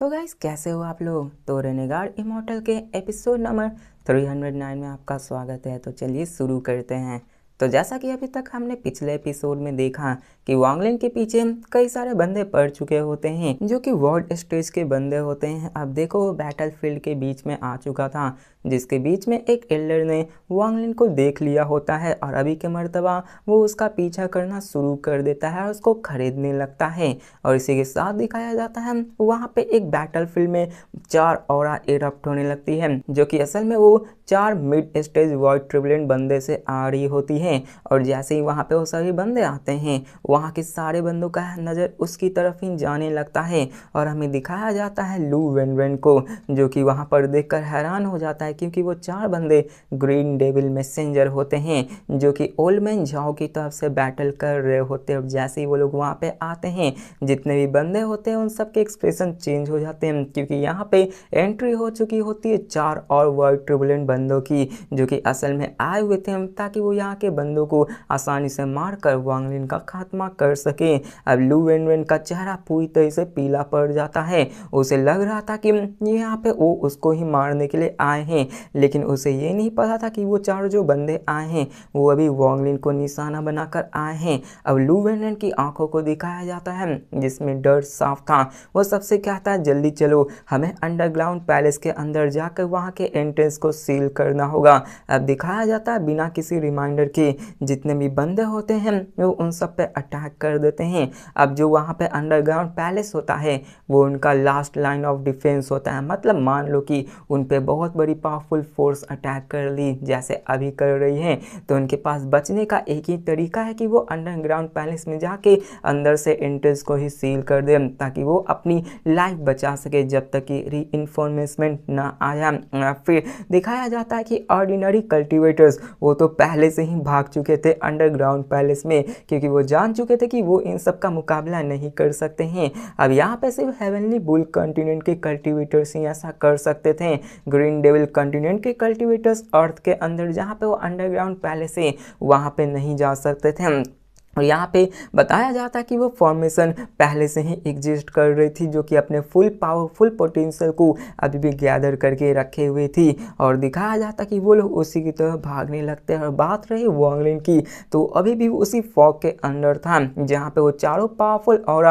तो गाइस कैसे हो आप लोग तो रेनेगार्ड इमोटल के एपिसोड नंबर 309 में आपका स्वागत है तो चलिए शुरू करते हैं तो जैसा कि अभी तक हमने पिछले एपिसोड में देखा कि वांगलिन के पीछे कई सारे बंदे पड़ चुके होते हैं जो कि वर्ल्ड स्टेज के बंदे होते हैं अब देखो वो बैटल फील्ड के बीच में आ चुका था जिसके बीच में एक एल्डर ने वांगलिन को देख लिया होता है और अभी के मरतबा वो उसका पीछा करना शुरू कर देता है और उसको खरीदने लगता है और इसी के साथ दिखाया जाता है वहाँ पे एक बैटल फील्ड में चार और एडप्ट होने लगती है जो कि असल में वो चार मिड स्टेज वॉइड ट्रिबलेंट बंदे से आ रही होती हैं और जैसे ही वहाँ पे वो सभी बंदे आते हैं वहाँ के सारे बंदों का नज़र उसकी तरफ ही जाने लगता है और हमें दिखाया जाता है लू वेनवेन को जो कि वहाँ पर देखकर हैरान हो जाता है क्योंकि वो चार बंदे ग्रीन डेविल मैसेंजर होते हैं जो कि मैन झाओ की तरफ से बैटल कर रहे होते हैं जैसे ही वो लोग वहाँ पे आते हैं जितने भी बंदे होते हैं उन सब के एक्सप्रेशन चेंज हो जाते हैं क्योंकि यहाँ पे एंट्री हो चुकी होती है चार और वर्ल्ड ट्रिबुलेंट बंदों की जो कि असल में आए हुए थे ताकि वो यहाँ के बंदों को आसानी से मार कर वांगलिन का खात्मा कर सकें अब लू वेन वेन का चेहरा पूरी तरह से पीला पड़ जाता है उसे लग रहा था कि यहाँ पे वो उसको ही मारने के लिए आए हैं हैं लेकिन उसे ये नहीं पता था कि वो चार जो बंदे आए हैं वो अभी वॉन्गलिन को निशाना बनाकर आए हैं अब लुवेनन की आंखों को दिखाया जाता है जिसमें डर साफ था वो सबसे कहता है जल्दी चलो हमें अंडरग्राउंड पैलेस के अंदर जाकर वहाँ के एंट्रेंस को सील करना होगा अब दिखाया जाता है बिना किसी रिमाइंडर के जितने भी बंदे होते हैं वो उन सब पे अटैक कर देते हैं अब जो वहाँ पे अंडरग्राउंड पैलेस होता है वो उनका लास्ट लाइन ऑफ डिफेंस होता है मतलब मान लो कि उन पर बहुत बड़ी पावरफुल फोर्स अटैक कर ली जैसे अभी कर रही हैं तो उनके पास बचने का एक ही तरीका है कि वो अंडरग्राउंड पैलेस में जाके अंदर से एंट्रेंस को ही सील कर दें ताकि वो अपनी लाइफ बचा सके जब तक कि री इन्फॉर्मेशमेंट ना आया फिर दिखाया जाता है कि ऑर्डिनरी कल्टिवेटर्स वो तो पहले से ही भाग चुके थे अंडरग्राउंड पैलेस में क्योंकि वो जान चुके थे कि वो इन सब का मुकाबला नहीं कर सकते हैं अब यहाँ पे सिर्फ हेवनली बुल कॉन्टिनेंट के कल्टिवेटर्स ही ऐसा कर सकते थे ग्रीन डेविल कंटिनेंट के कल्टिवेटर्स अर्थ के अंदर जहाँ पे वो अंडरग्राउंड पहले से वहाँ पे नहीं जा सकते थे और यहाँ पे बताया जाता है कि वो फॉर्मेशन पहले से ही एग्जिस्ट कर रही थी जो कि अपने फुल पावरफुल पोटेंशियल को अभी भी गैदर करके रखे हुए थी और दिखाया जाता कि वो लोग उसी की तरह भागने लगते हैं और बात रही वॉन्गलिन की तो अभी भी उसी फॉग के अंदर था जहाँ पे वो चारों पावरफुल और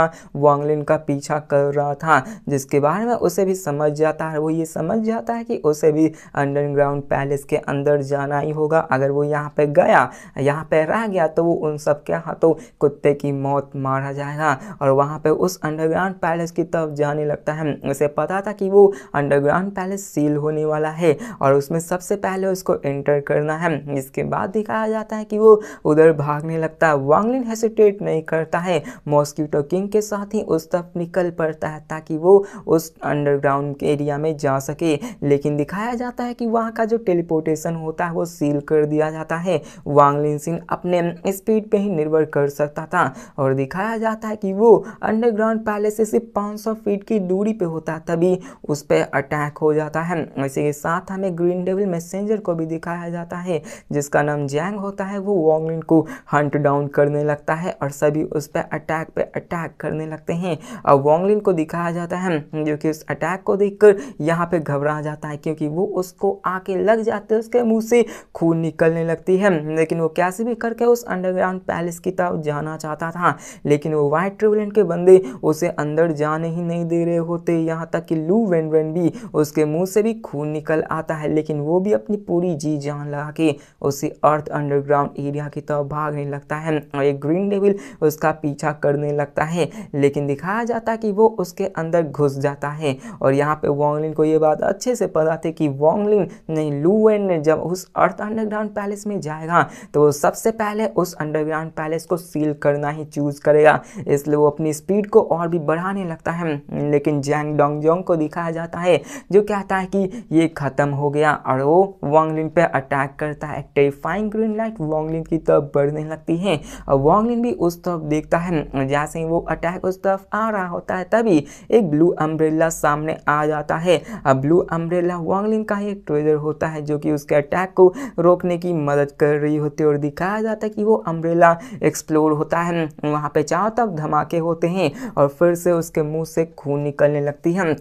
वॉन्गलिन का पीछा कर रहा था जिसके बारे में उसे भी समझ जाता है वो ये समझ जाता है कि उसे भी अंडरग्राउंड पैलेस के अंदर जाना ही होगा अगर वो यहाँ पर गया यहाँ पर रह गया तो वो उन सब के तो कुत्ते की मौत मारा जाएगा और वहाँ पे उस अंडरग्राउंड पैलेस की तरफ जाने लगता है उसे पता था कि वो अंडरग्राउंड पैलेस सील होने वाला है और उसमें सबसे पहले उसको एंटर करना है इसके बाद दिखाया जाता है कि वो उधर भागने लगता है वांगलिन हेसिटेट नहीं करता है मॉस्किटो किंग के साथ ही उस तरफ निकल पड़ता है ताकि वो उस अंडरग्राउंड एरिया में जा सके लेकिन दिखाया जाता है कि वहाँ का जो टेलीपोर्टेशन होता है वो सील कर दिया जाता है वांगलिन सिंह अपने स्पीड पर ही निर्भर डिलीवर कर सकता था और दिखाया जाता है कि वो अंडरग्राउंड पैलेस से सिर्फ पाँच फीट की दूरी पे होता है तभी उस पर अटैक हो जाता है इसी के साथ हमें ग्रीन डेविल मैसेंजर को भी दिखाया जाता है जिसका नाम जैंग होता है वो वॉमिन को हंट डाउन करने लगता है और सभी उस पर अटैक पे अटैक करने लगते हैं और वॉन्गलिन को दिखाया जाता है जो कि उस अटैक को देखकर यहाँ पे घबरा जाता है क्योंकि वो उसको आके लग जाते हैं उसके मुंह से खून निकलने लगती है लेकिन वो कैसे भी करके उस अंडरग्राउंड पैलेस की तरफ जाना चाहता था लेकिन वो वाइट ट्रिबुलेंट के बंदे उसे अंदर जाने ही नहीं दे रहे होते यहाँ तक कि लू वेन वेन भी उसके मुंह से भी खून निकल आता है लेकिन वो भी अपनी पूरी जी जान लगा के उसे अर्थ अंडरग्राउंड एरिया की तरफ भागने लगता है और एक ग्रीन डेविल उसका पीछा करने लगता है लेकिन दिखाया जाता है कि वो उसके अंदर घुस जाता है और यहाँ पे वॉन्गलिन को ये बात अच्छे से पता थी कि वॉन्गलिन नहीं लू वेन जब उस अर्थ अंडरग्राउंड पैलेस में जाएगा तो वो सबसे पहले उस अंडरग्राउंड पैलेस इसको सील करना ही चूज़ करेगा इसलिए वो अपनी स्पीड को और भी बढ़ाने लगता है लेकिन जैंग डोंग जोंग को दिखाया जाता है जो कहता है कि ये ख़त्म हो गया और वो वांगलिन पर अटैक करता है टेरिफाइंग ग्रीन लाइट वांगलिन की तरफ बढ़ने लगती है और वांगलिन भी उस तरफ देखता है जैसे ही वो अटैक उस तरफ आ रहा होता है तभी एक ब्लू अम्ब्रेला सामने आ जाता है अब ब्लू अम्ब्रेला वांगलिन का ही एक ट्रेजर होता है जो कि उसके अटैक को रोकने की मदद कर रही होती है और दिखाया जाता है कि वो अम्ब्रेला एक्सप्लोर होता है वहाँ पे चारों तरफ धमाके होते हैं और फिर से उसके मुंह से खून निकलने लगती है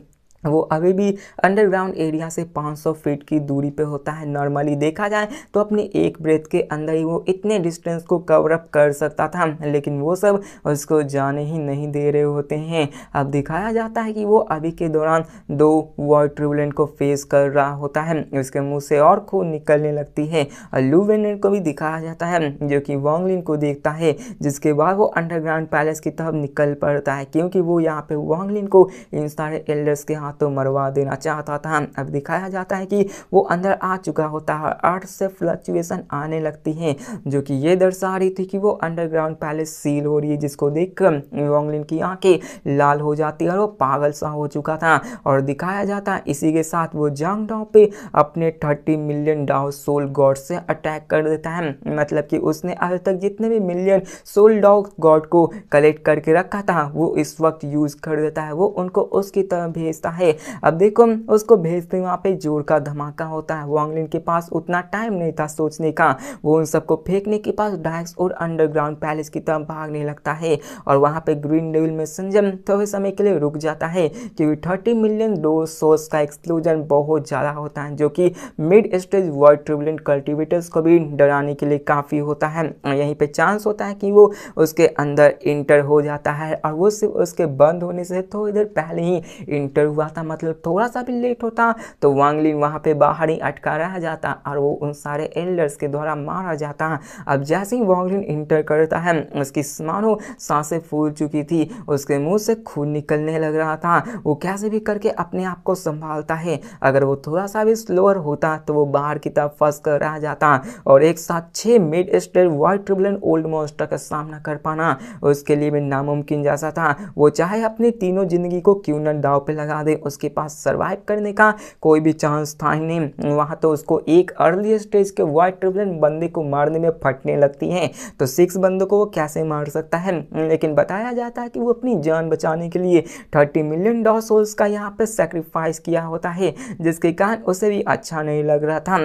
वो अभी भी अंडरग्राउंड एरिया से 500 फीट की दूरी पे होता है नॉर्मली देखा जाए तो अपने एक ब्रेथ के अंदर ही वो इतने डिस्टेंस को कवर अप कर सकता था लेकिन वो सब उसको जाने ही नहीं दे रहे होते हैं अब दिखाया जाता है कि वो अभी के दौरान दो वॉर ट्रिबुलेंट को फेस कर रहा होता है उसके मुंह से और खून निकलने लगती है और लू वेनेट को भी दिखाया जाता है जो कि वॉन्गलिन को देखता है जिसके बाद वो अंडरग्राउंड पैलेस की तरफ निकल पड़ता है क्योंकि वो यहाँ पर वॉन्गलिन को इन सारे एल्डर्स के हाथ तो मरवा देना चाहता था अब दिखाया जाता है कि वो अंदर आ चुका होता है अर्थ से फ्लक्चुएसन आने लगती हैं जो कि ये दर्शा रही थी कि वो अंडरग्राउंड पैलेस सील हो रही है जिसको देख वॉन्गलिन की आंखें लाल हो जाती है और वो पागल सा हो चुका था और दिखाया जाता है इसी के साथ वो जंग पे अपने thirty million dao soul god से अटैक कर देता है मतलब कि उसने अभी तक जितने भी मिलियन सोल डॉग गॉड को कलेक्ट करके रखा था वो इस वक्त यूज़ कर देता है वो उनको उसकी तरह भेजता है है अब देखो उसको भेजते वहाँ पे जोर का धमाका होता है वांगलिन के पास उतना टाइम नहीं था सोचने का वो उन सबको फेंकने के पास डायक्स और अंडरग्राउंड पैलेस की तरफ भागने लगता है और वहाँ पे ग्रीन डेविल में संजम थोड़े समय के लिए रुक जाता है क्योंकि थर्टी मिलियन डोज सोर्स का एक्सप्लोजन बहुत ज़्यादा होता है जो कि mid stage world tribulation cultivators को भी डराने के लिए काफ़ी होता है यहीं पर चांस होता है कि वो उसके अंदर इंटर हो जाता है और वो सिर्फ उसके बंद होने से थोड़ी देर पहले ही इंटर हुआ जाता मतलब थोड़ा सा भी लेट होता तो वांगली वहाँ पे बाहर ही अटका रह जाता और वो उन सारे एल्डर्स के द्वारा मारा जाता अब जैसे ही वांगलिन इंटर करता है उसकी मानो सांसें फूल चुकी थी उसके मुंह से खून निकलने लग रहा था वो कैसे भी करके अपने आप को संभालता है अगर वो थोड़ा सा भी स्लोअर होता तो वो बाहर की तरफ फंस कर रह जाता और एक साथ छः mid state white tribulation old monster का सामना कर पाना उसके लिए भी नामुमकिन जैसा था वो चाहे अपनी तीनों जिंदगी को क्यों न दाव पर लगा दे उसके पास सर्वाइव करने का कोई भी चांस था ही नहीं वहाँ तो उसको एक अर्ली स्टेज के वाइट ट्रिबुलन बंदे को मारने में फटने लगती है तो सिक्स बंदे को वो कैसे मार सकता है लेकिन बताया जाता है कि वो अपनी जान बचाने के लिए थर्टी मिलियन डॉ सोल्स का यहाँ पर सेक्रीफाइस किया होता है जिसके कारण उसे भी अच्छा नहीं लग रहा था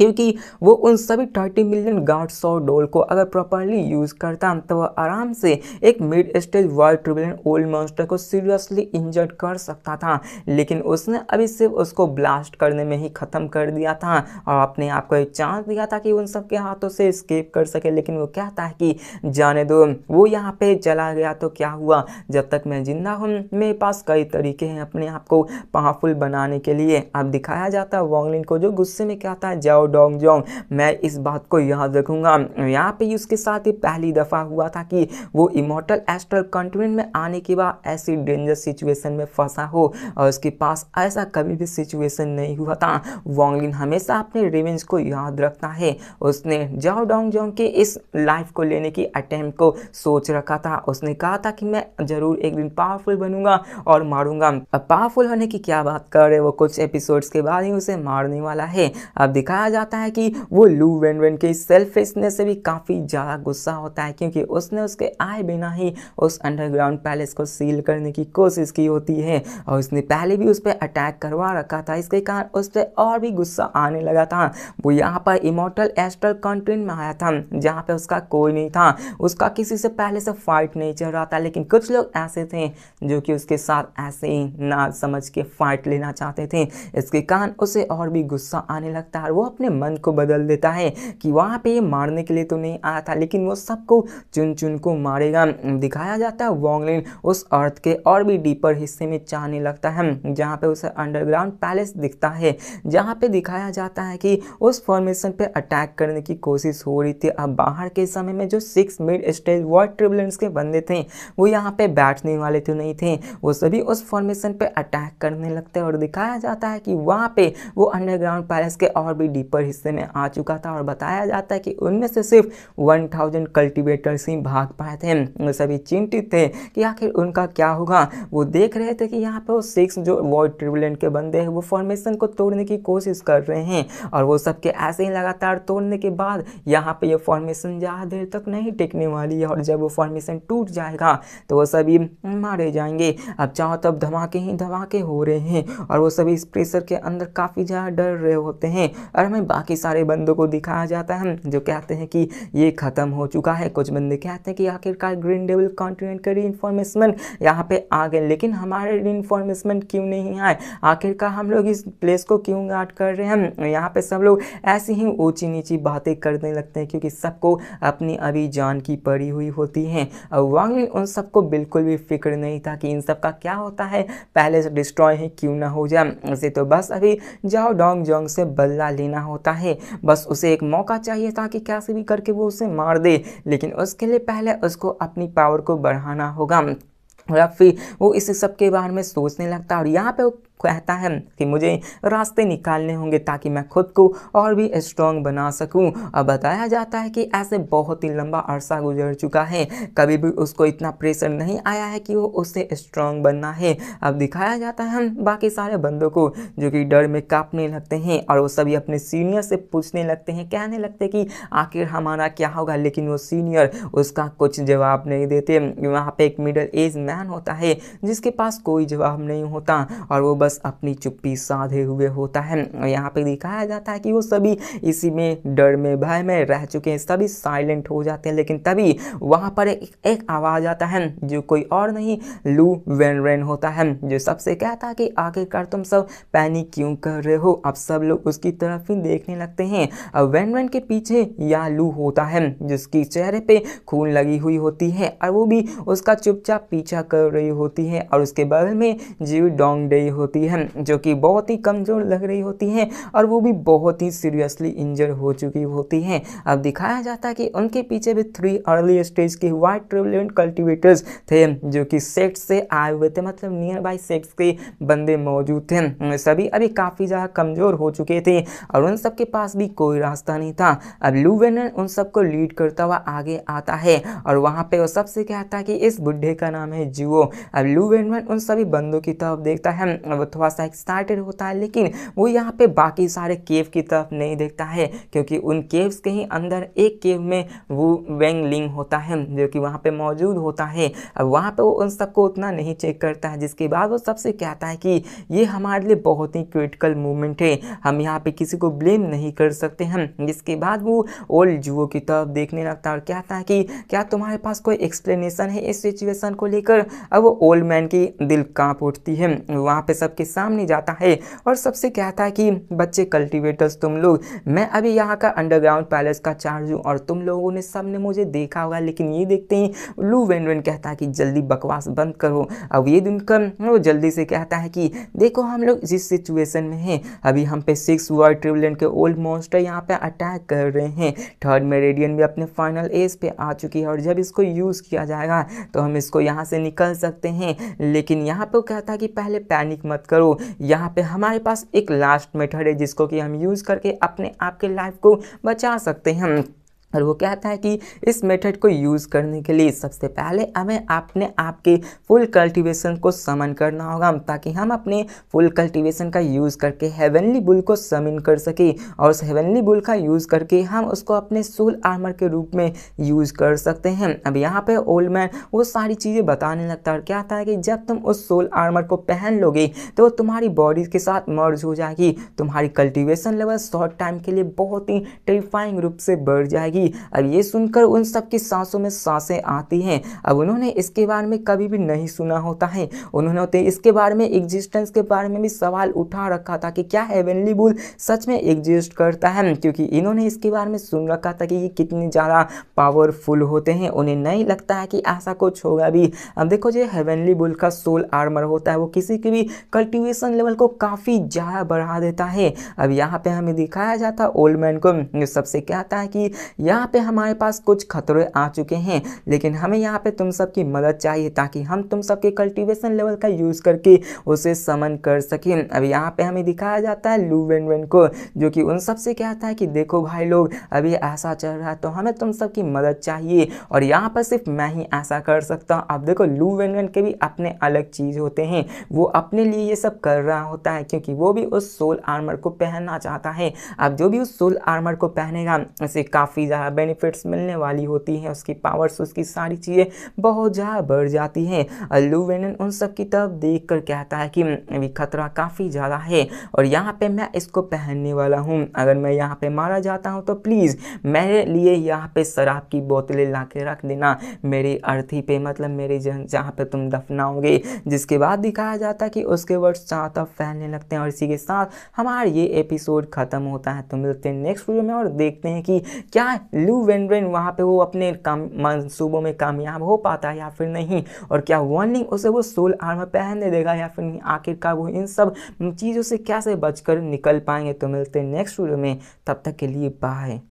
क्योंकि वो उन सभी थर्टी मिलियन गार्ड्स और डोल को अगर प्रॉपरली यूज़ करता तो वह आराम से एक mid stage world tribulation old monster को सीरियसली इंजर्ड कर सकता था लेकिन उसने अभी सिर्फ उसको ब्लास्ट करने में ही ख़त्म कर दिया था और अपने आप को एक चांस दिया था कि उन सब के हाथों से स्केप कर सके लेकिन वो कहता है कि जाने दो वो यहाँ पे चला गया तो क्या हुआ जब तक मैं जिंदा हूँ मेरे पास कई तरीके हैं अपने आप को पावरफुल बनाने के लिए अब दिखाया जाता है वॉन्गलिन को जो गुस्से में कहता है जाओ डोंग जोंग मैं इस बात को याद रखूंगा यहाँ पे उसके साथ ही पहली दफ़ा हुआ था कि वो इमोटल एस्ट्रल कंटिनेंट में आने के बाद ऐसी डेंजर सिचुएशन में फंसा हो और उसके पास ऐसा कभी भी सिचुएशन नहीं हुआ था वॉन्गलिन हमेशा अपने रिवेंज को याद रखता है उसने जाओ डोंग जोंग के इस लाइफ को लेने की अटैम्प्ट को सोच रखा था उसने कहा था कि मैं ज़रूर एक दिन पावरफुल बनूंगा और मारूंगा पावरफुल होने की क्या बात कर रहे वो कुछ एपिसोड्स के बाद ही उसे मारने वाला है अब दिखाया जा जाता है कि वो लू वेन वेन की सेल्फिशनेस से भी काफ़ी ज़्यादा गुस्सा होता है क्योंकि उसने उसके आए बिना ही उस अंडरग्राउंड पैलेस को सील करने की कोशिश की होती है और उसने पहले भी उस पर अटैक करवा रखा था इसके कारण उस पर और भी गुस्सा आने लगा था वो यहाँ पर इमोटल एस्ट्रल कंट्रीन में आया था जहाँ पर उसका कोई नहीं था उसका किसी से पहले से फाइट नहीं चल रहा था लेकिन कुछ लोग ऐसे थे जो कि उसके साथ ऐसे ही ना समझ के फाइट लेना चाहते थे इसके कारण उसे और भी गुस्सा आने लगता है और वो अपने मन को बदल देता है कि वहाँ पे मारने के लिए तो नहीं आया था लेकिन वो सबको चुन चुन को मारेगा दिखाया जाता है वॉन्गलिन उस अर्थ के और भी डीपर हिस्से में चाहने लगता है जहाँ पे उसे अंडरग्राउंड पैलेस दिखता है जहाँ पे दिखाया जाता है कि उस फॉर्मेशन पे अटैक करने की कोशिश हो रही थी अब बाहर के समय में जो six mid stage world tribulation के बंदे थे वो यहाँ पे बैठने वाले तो नहीं थे वो सभी उस फॉर्मेशन पे अटैक करने लगते और दिखाया जाता है कि वहाँ पे वो अंडरग्राउंड पैलेस के और भी पेपर हिस्से में आ चुका था और बताया जाता है कि उनमें से सिर्फ वन थाउजेंड कल्टिवेटर्स ही भाग पाए थे सभी चिंतित थे कि आखिर उनका क्या होगा वो देख रहे थे कि यहाँ पर सिक्स जो वॉइड ट्रिबुलेंट के बंदे हैं वो फॉर्मेशन को तोड़ने की कोशिश कर रहे हैं और वो सबके ऐसे ही लगातार तोड़ने के बाद यहाँ पे यह फॉर्मेशन ज़्यादा देर तक नहीं टिकने वाली है और जब वो फॉर्मेशन टूट जाएगा तो वो सभी मारे जाएंगे अब चाहो तब धमाके ही धमाके हो रहे हैं और वो सभी इस प्रेशर के अंदर काफ़ी ज़्यादा डर रहे होते हैं और हमें में बाकी सारे बंदों को दिखाया जाता है जो कहते हैं कि ये ख़त्म हो चुका है कुछ बंदे कहते हैं कि आखिरकार ग्रीन डेविल कॉन्टिनेंट का रीइन्फॉर्मेशमेंट यहाँ पे आ गए लेकिन हमारे रीइन्फॉर्मेशमेंट क्यों नहीं आए आखिरकार हम लोग इस प्लेस को क्यों गार्ड कर रहे हैं यहाँ पे सब लोग ऐसी ही ऊँची नीची बातें करने लगते हैं क्योंकि सबको अपनी अभी जान की पड़ी हुई होती है और वांगली उन सबको बिल्कुल भी फिक्र नहीं था कि इन सब का क्या होता है पहले से डिस्ट्रॉय ही क्यों ना हो जाए उसे तो बस अभी जाओ डोंग जोंग से बदला लेना होता है बस उसे एक मौका चाहिए ताकि कैसे भी करके वो उसे मार दे लेकिन उसके लिए पहले उसको अपनी पावर को बढ़ाना होगा फिर वो इस सब के बारे में सोचने लगता है और यहाँ पे कहता है कि मुझे रास्ते निकालने होंगे ताकि मैं खुद को और भी स्ट्रॉन्ग बना सकूं और बताया जाता है कि ऐसे बहुत ही लंबा अरसा गुजर चुका है कभी भी उसको इतना प्रेशर नहीं आया है कि वो उससे स्ट्रांग बनना है अब दिखाया जाता है बाकी सारे बंदों को जो कि डर में काँपने लगते हैं और वो सभी अपने सीनियर से पूछने लगते हैं कहने लगते कि आखिर हमारा क्या होगा लेकिन वो सीनियर उसका कुछ जवाब नहीं देते वहाँ पर एक मिडल एज मैन होता है जिसके पास कोई जवाब नहीं होता और वो बस अपनी चुप्पी साधे हुए होता है यहाँ पे दिखाया जाता है कि वो सभी इसी में डर में भय में रह चुके हैं सभी साइलेंट हो जाते हैं लेकिन तभी वहाँ पर एक, एक आवाज़ आता है जो कोई और नहीं लू वेन रेन होता है जो सबसे कहता है कि आखिरकार तुम सब पैनिक क्यों कर रहे हो अब सब लोग उसकी तरफ ही देखने लगते हैं अब वेन वेन के पीछे या लू होता है जिसकी चेहरे पर खून लगी हुई होती है और वो भी उसका चुपचाप पीछा कर रही होती है और उसके बगल में जीव डोंग डे होती होती हैं जो कि बहुत ही कमज़ोर लग रही होती हैं और वो भी बहुत ही सीरियसली इंजर हो चुकी होती हैं अब दिखाया जाता है कि उनके पीछे भी थ्री अर्ली स्टेज के वाइट ट्रेवलेंट कल्टिवेटर्स थे जो कि सेक्ट से आए हुए थे मतलब नियर बाई सेक्ट के बंदे मौजूद थे सभी अभी काफ़ी ज़्यादा कमज़ोर हो चुके थे और उन सबके पास भी कोई रास्ता नहीं था अब लुवेनर उन सबको लीड करता हुआ आगे आता है और वहाँ पे वो सबसे कहता है कि इस बुढ़े का नाम है जियो अब लुवेनर उन सभी बंदों की तरफ देखता है वो थोड़ा सा एक्साइटेड होता है लेकिन वो यहाँ पे बाकी सारे केव की तरफ नहीं देखता है क्योंकि उन केव्स के ही अंदर एक केव में वो वेंग लिंग होता है जो कि वहाँ पे मौजूद होता है अब वहाँ पे वो उन सबको उतना नहीं चेक करता है जिसके बाद वो सबसे कहता है कि ये हमारे लिए बहुत ही क्रिटिकल मोमेंट है हम यहाँ पर किसी को ब्लेम नहीं कर सकते हम जिसके बाद वो ओल्ड जुओ की तरफ देखने लगता है और कहता है कि क्या तुम्हारे पास कोई एक्सप्लेनेशन है इस सिचुएसन को लेकर अब वो ओल्ड मैन की दिल काँप उठती है वहाँ पे सब आपके सामने जाता है और सबसे कहता है कि बच्चे कल्टिवेटर्स तुम लोग मैं अभी यहाँ का अंडरग्राउंड पैलेस का चार्ज हूँ और तुम लोगों ने सब ने मुझे देखा होगा लेकिन ये देखते ही लू वेन वेन कहता है कि जल्दी बकवास बंद करो अब ये दिन वो जल्दी से कहता है कि देखो हम लोग जिस सिचुएशन में हैं अभी हम पे सिक्स वर्ल्ड ट्रिबलेंट के ओल्ड मोस्टर यहाँ पे अटैक कर रहे हैं थर्ड मेरेडियन भी अपने फाइनल एज पे आ चुकी है और जब इसको यूज़ किया जाएगा तो हम इसको यहाँ से निकल सकते हैं लेकिन यहाँ पर कहता है कि पहले पैनिक मत बात करो यहाँ पे हमारे पास एक लास्ट मेथड है जिसको कि हम यूज़ करके अपने आप के लाइफ को बचा सकते हैं और वो कहता है कि इस मेथड को यूज़ करने के लिए सबसे पहले हमें अपने आपके फुल कल्टीवेशन को समन करना होगा ताकि हम अपने फुल कल्टीवेशन का यूज़ करके हेवनली बुल को समन कर सके और उस हेवनली बुल का यूज़ करके हम उसको अपने सोल आर्मर के रूप में यूज़ कर सकते हैं अब यहाँ पे ओल्ड मैन वो सारी चीज़ें बताने लगता है और क्या है कि जब तुम उस सोल आर्मर को पहन लोगे तो तुम्हारी बॉडी के साथ मर्ज हो जाएगी तुम्हारी कल्टिवेशन लेवल शॉर्ट टाइम के लिए बहुत ही टेरिफाइंग रूप से बढ़ जाएगी जाएगी अब ये सुनकर उन सब की सांसों में सांसें आती हैं अब उन्होंने इसके बारे में कभी भी नहीं सुना होता है उन्होंने तो इसके बारे में एग्जिस्टेंस के बारे में भी सवाल उठा रखा था कि क्या हेवनली बुल सच में एग्जिस्ट करता है क्योंकि इन्होंने इसके बारे में सुन रखा था कि ये कितने ज़्यादा पावरफुल होते हैं उन्हें नहीं लगता है कि ऐसा कुछ होगा भी अब देखो जो हेवनली बुल का सोल आर्मर होता है वो किसी के भी कल्टिवेशन लेवल को काफ़ी ज़्यादा बढ़ा देता है अब यहाँ पर हमें दिखाया जाता ओल्ड मैन को सबसे कहता है कि यहाँ पे हमारे पास कुछ खतरे आ चुके हैं लेकिन हमें यहाँ पे तुम सब की मदद चाहिए ताकि हम तुम सब के कल्टिवेशन लेवल का यूज़ करके उसे समन कर सकें अब यहाँ पे हमें दिखाया जाता है लू वेन वेन को जो कि उन सब से कहता है कि देखो भाई लोग अभी ऐसा चल रहा है तो हमें तुम सब की मदद चाहिए और यहाँ पर सिर्फ मैं ही ऐसा कर सकता हूँ अब देखो लू वेन वेन के भी अपने अलग चीज़ होते हैं वो अपने लिए ये सब कर रहा होता है क्योंकि वो भी उस सोल आर्मर को पहनना चाहता है अब जो भी उस सोल आर्मर को पहनेगा उसे काफ़ी ज़्यादा क्या बेनिफिट्स मिलने वाली होती हैं उसकी पावर्स उसकी सारी चीज़ें बहुत ज़्यादा बढ़ जाती हैं अल्लू वेनन उन सब की तरफ देख कर कहता है कि हम्म, अभी खतरा काफ़ी ज़्यादा है और यहाँ पर मैं इसको पहनने वाला हूँ अगर मैं यहाँ पर मारा जाता हूँ तो प्लीज़ मेरे लिए यहाँ पर शराब की बोतलें ला के रख देना मेरी अर्थी पर मतलब मेरे जहाँ पर तुम दफनाओगे जिसके बाद दिखाया जाता है कि उसके वर्ड चाँद फैलने लगते हैं और इसी के साथ हमारा ये एपिसोड ख़त्म होता है तो मिलते हैं नेक्स्ट वीडियो में और देखते हैं कि क्या लू वेन वहाँ पे वो अपने काम मनसूबों में कामयाब हो पाता है या फिर नहीं और क्या वार्निंग उसे वो सोल आर्मर पहनने देगा या फिर नहीं आखिरकार वो इन सब चीज़ों से कैसे बचकर निकल पाएंगे तो मिलते हैं नेक्स्ट वीडियो में तब तक के लिए बाय